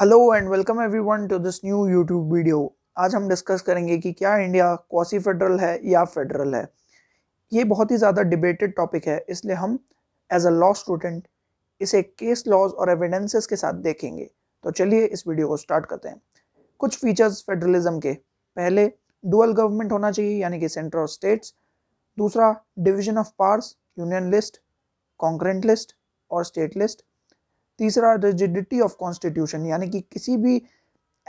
hello and welcome everyone to this new YouTube video आज हम discuss करेंगे कि क्या इंडिया क्वासी फेडरल है या फेडरल है ये बहुत ही ज़्यादा डिबेटेड टॉपिक है इसलिए हम एज अ लॉ स्टूडेंट इसे केस लॉज और एविडेंसेस के साथ देखेंगे तो चलिए इस वीडियो को स्टार्ट करते हैं कुछ फीचर्स फेडरलिज्म के पहले डुअल गवर्नमेंट होना चाहिए यानी कि सेंटर और स्टेट्स दूसरा division of powers union list concurrent list और स्टेट लिस्ट तीसरा रिजिडिटी ऑफ कॉन्स्टिट्यूशन यानी कि किसी भी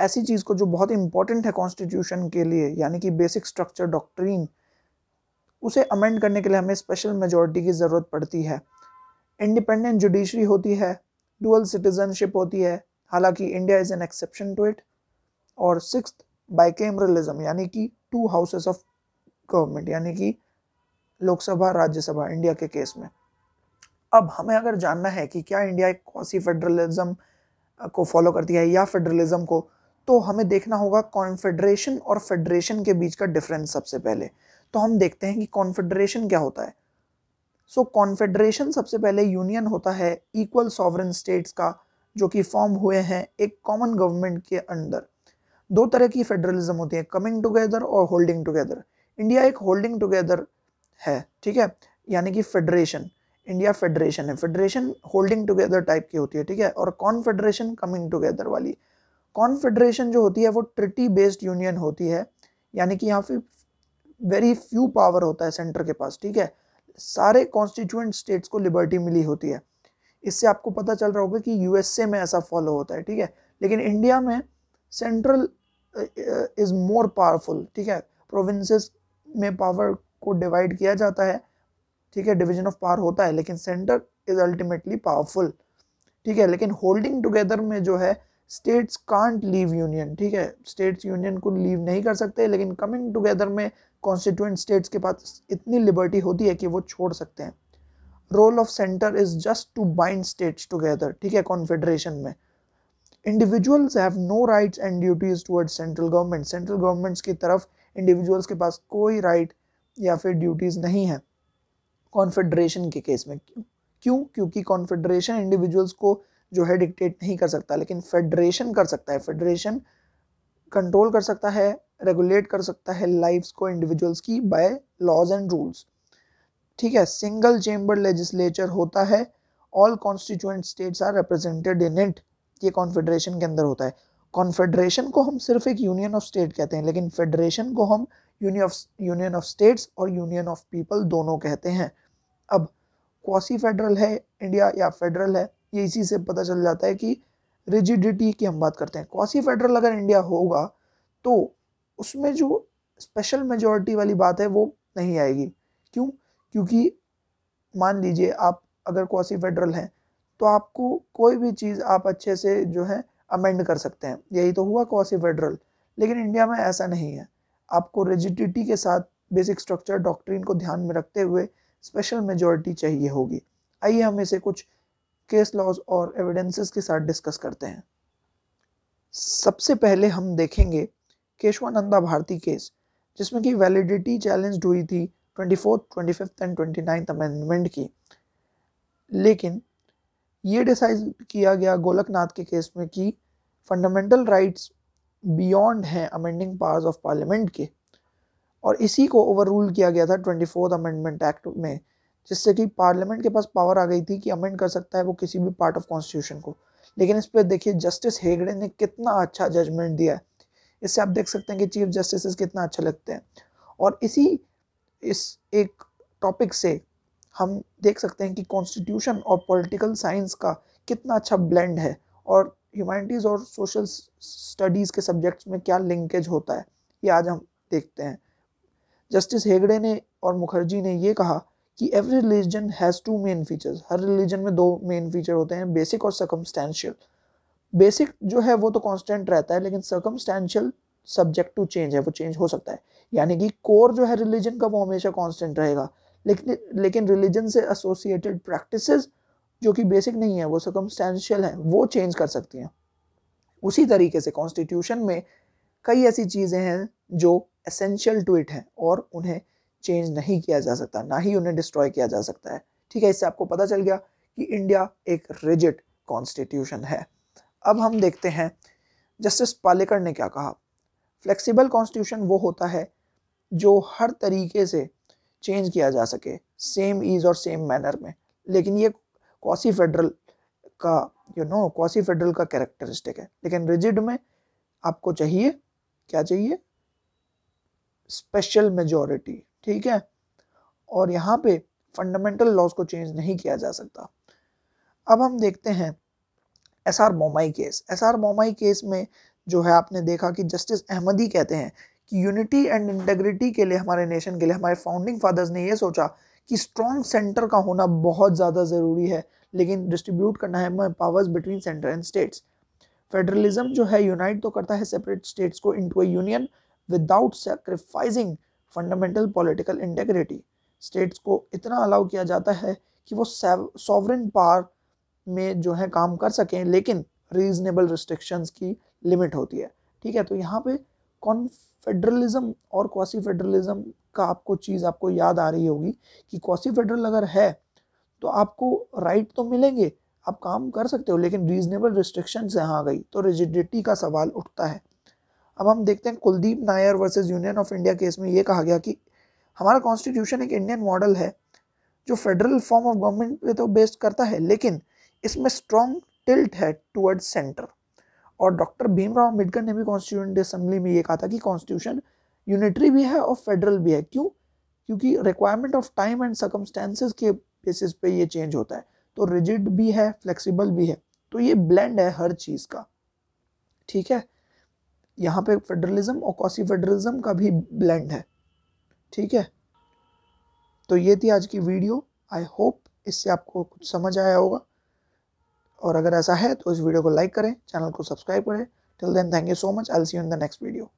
ऐसी चीज़ को जो बहुत इंपॉर्टेंट है कॉन्स्टिट्यूशन के लिए यानी कि बेसिक स्ट्रक्चर डॉक्ट्रीन उसे अमेंड करने के लिए हमें स्पेशल मेजोरिटी की ज़रूरत पड़ती है इंडिपेंडेंट जुडिशरी होती है डुअल सिटीजनशिप होती है हालांकि India is an exception to it और सिक्स बाइकेमरलिज्म यानी कि टू हाउसेस ऑफ गवर्नमेंट यानी कि लोकसभा राज्यसभा इंडिया के केस में अब हमें अगर जानना है कि क्या इंडिया एक कौसी फेडरलिज्म को फॉलो करती है या फेडरलिज्म को तो हमें देखना होगा कॉन्फेडरेशन और फेडरेशन के बीच का डिफरेंस सबसे पहले तो हम देखते हैं कि कॉन्फेडरेशन क्या होता है सो so, कॉन्फेडरेशन सबसे पहले यूनियन होता है इक्वल सॉवरन स्टेट्स का जो कि फॉर्म हुए हैं एक कॉमन गवर्नमेंट के अंदर दो तरह की फेडरलिज्म होती है कमिंग टुगेदर और होल्डिंग टुगेदर इंडिया एक होल्डिंग टुगेदर है ठीक है यानी कि फेडरेशन इंडिया फेडरेशन है फेडरेशन होल्डिंग टुगेदर टाइप की होती है ठीक है और कॉन्फेडरेशन कमिंग टुगेदर वाली कॉन्फेडरेशन जो होती है वो ट्रिटी बेस्ड यूनियन होती है यानी कि यहाँ पे वेरी फ्यू पावर होता है सेंटर के पास ठीक है सारे कॉन्स्टिट्यूंट स्टेट्स को लिबर्टी मिली होती है इससे आपको पता चल रहा होगा कि यूएसए में ऐसा फॉलो होता है ठीक है लेकिन इंडिया में सेंट्रल इज़ मोर पावरफुल ठीक है प्रोविंसेस में पावर को डिवाइड किया जाता है ठीक है डिवीजन ऑफ पावर होता है लेकिन सेंटर इज अल्टीमेटली पावरफुल ठीक है लेकिन होल्डिंग टुगेदर में जो है स्टेट्स कांट लीव यूनियन ठीक है स्टेट्स यूनियन को लीव नहीं कर सकते लेकिन कमिंग टुगेदर में कॉन्स्टिट्यूंट स्टेट्स के पास इतनी लिबर्टी होती है कि वो छोड़ सकते हैं role of centre is just to bind states together ठीक है कॉन्फेडरेशन में individuals have no rights and duties toward central government central governments की तरफ इंडिविजुअल्स के पास कोई राइट right या फिर ड्यूटीज़ नहीं है कॉन्फेडरेशन के केस में क्यों क्यों क्योंकि कॉन्फेडरेशन इंडिविजुअल्स को जो है डिक्टेट नहीं कर सकता लेकिन फेडरेशन कर सकता है फेडरेशन कंट्रोल कर सकता है रेगुलेट कर सकता है लाइफ्स को इंडिविजुअल्स की बाय लॉज एंड रूल्स ठीक है सिंगल चेंबर लेजिस्लेचर होता है all constituent states are represented in it ये कॉन्फेडरेशन के अंदर होता है कॉन्फेडरेशन को हम सिर्फ एक यूनियन ऑफ स्टेट कहते हैं लेकिन फेडरेशन को हम union of union of states और यूनियन ऑफ पीपल दोनों कहते हैं अब क्वासी फेडरल है इंडिया या फेडरल है ये इसी से पता चल जाता है कि रिजिडिटी की हम बात करते हैं क्वासी फेडरल अगर इंडिया होगा तो उसमें जो स्पेशल मेजॉरिटी वाली बात है वो नहीं आएगी क्यों क्योंकि मान लीजिए आप अगर क्वासी फेडरल हैं तो आपको कोई भी चीज़ आप अच्छे से जो है अमेंड कर सकते हैं यही तो हुआ क्वासी फेडरल लेकिन इंडिया में ऐसा नहीं है आपको रिजिडिटी के साथ बेसिक स्ट्रक्चर डॉक्ट्रीन को ध्यान में रखते हुए स्पेशल मेजोरिटी चाहिए होगी आइए हम इसे कुछ केस लॉज और एविडेंसेस के साथ डिस्कस करते हैं सबसे पहले हम देखेंगे केशवानंदा भारती केस जिसमें कि वैलिडिटी चैलेंज हुई थी twenty fourth twenty fifth and twenty ninth amendment की लेकिन ये डिसाइड किया गया गोलकनाथ के केस में कि फंडामेंटल राइट्स बियॉन्ड हैं अमेंडिंग पावर्स ऑफ पार्लियामेंट के और इसी को ओवर रूल किया गया था ट्वेंटी फोर्थ अमेंडमेंट एक्ट में जिससे कि पार्लियामेंट के पास पावर आ गई थी कि अमेंड कर सकता है वो किसी भी पार्ट ऑफ कॉन्स्टिट्यूशन को लेकिन इस पर देखिए जस्टिस हेगड़े ने कितना अच्छा जजमेंट दिया है इससे आप देख सकते हैं कि चीफ जस्टिस कितना अच्छा लगते हैं और इसी इस एक टॉपिक से हम देख सकते हैं कि कॉन्स्टिट्यूशन और पॉलिटिकल साइंस का कितना अच्छा ब्लेंड है और ह्यूमैनिटीज़ और सोशल स्टडीज़ के सब्जेक्ट्स में क्या लिंकेज होता है ये आज हम देखते हैं जस्टिस हेगड़े ने और मुखर्जी ने यह कहा कि every religion has two main features हर रिलीजन में दो मेन फीचर होते हैं बेसिक और सकमस्टेंशियल बेसिक जो है वो तो कॉन्स्टेंट रहता है लेकिन सकमस्टैंशियल सब्जेक्ट टू चेंज है वो चेंज हो सकता है यानी कि कोर जो है रिलीजन का वो हमेशा कॉन्स्टेंट रहेगा लेकिन लेकिन रिलीजन से एसोसिएटेड प्रैक्टिस जो कि बेसिक नहीं है वो सकमस्टेंशियल है वो चेंज कर सकती हैं उसी तरीके से कॉन्स्टिट्यूशन में कई ऐसी चीज़ें हैं जो एसेंशियल टू इट है और उन्हें चेंज नहीं किया जा सकता ना ही उन्हें डिस्ट्रॉय किया जा सकता है ठीक है इससे आपको पता चल गया कि इंडिया एक रिजिड कॉन्स्टिट्यूशन है अब हम देखते हैं जस्टिस पालेकर ने क्या कहा फ्लेक्सिबल कॉन्स्टिट्यूशन वो होता है जो हर तरीके से चेंज किया जा सके सेम ईज और सेम मैनर में लेकिन ये कॉसी फेडरल का यू नो कॉसी फेडरल का कैरेक्टरिस्टिक है लेकिन रिजिड में आपको चाहिए क्या चाहिए स्पेशल मेजॉरिटी ठीक है और यहाँ पे फंडामेंटल लॉज को चेंज नहीं किया जा सकता अब हम देखते हैं S R Bommai case S R Bommai case में जो है आपने देखा कि जस्टिस अहमदी कहते हैं कि यूनिटी एंड इंटेग्रिटी के लिए हमारे नेशन के लिए हमारे फाउंडिंग फादर्स ने यह सोचा कि स्ट्रॉन्ग सेंटर का होना बहुत ज़्यादा ज़रूरी है लेकिन डिस्ट्रीब्यूट करना है powers between centre and states federalism जो है यूनाइट तो करता है सेपरेट स्टेट्स को into a union without sacrificing fundamental political integrity states को इतना अलाउ किया जाता है कि वो सॉवरन पार में जो है काम कर सकें लेकिन रीजनेबल रिस्ट्रिक्शंस की लिमिट होती है ठीक है तो यहाँ पे कॉन्फेडरलिज्म और क्वासी फेडरलिज्म का आपको चीज़ आपको याद आ रही होगी कि क्वासी फेडरल अगर है तो आपको राइट तो मिलेंगे आप काम कर सकते हो लेकिन रीजनेबल रिस्ट्रिक्शंस यहाँ आ गई तो रिजिडिटी का सवाल उठता है अब हम देखते हैं Kuldip Nayar versus union of India case में ये कहा गया कि हमारा कॉन्स्टिट्यूशन एक इंडियन मॉडल है जो फेडरल फॉर्म ऑफ गवर्नमेंट पे तो बेस्ड करता है लेकिन इसमें स्ट्रॉन्ग टिल्ट है टुवर्ड सेंटर और डॉक्टर भीमराव अम्बेडकर ने भी कॉन्स्टिट्यूंट असम्बली में ये कहा था कि कॉन्स्टिट्यूशन यूनिटरी भी है और फेडरल भी है क्यों क्योंकि requirement of time and circumstances के बेसिस पे ये चेंज होता है तो रिजिड भी है फ्लेक्सिबल भी है तो ये ब्लेंड है हर चीज़ का ठीक है यहाँ पे फेडरलिज्म और कॉसी फेडरलिज्म का भी ब्लेंड है ठीक है तो ये थी आज की वीडियो आई होप इससे आपको कुछ समझ आया होगा और अगर ऐसा है तो इस वीडियो को लाइक करें चैनल को सब्सक्राइब करें till then thank you so much I see you in the next video